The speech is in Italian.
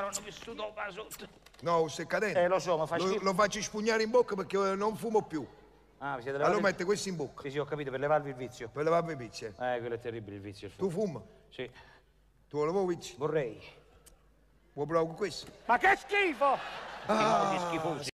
non ho vissuto qua sotto. No, stai cadendo. Eh, lo so, ma faccio. Lo, lo, faccio spugnare in bocca perché eh, non fumo più. Ah, siete levati? Allora mette questo in bocca. Sì, sì, ho capito, per levarvi il vizio. Per levarvi il vizio. Eh, quello è terribile il vizio. Il tu fumi? Sì. Tu lo vuoi vizio? Vorrei. Vuoi provare con questo? Ma che schifo! Ah. Di schifo.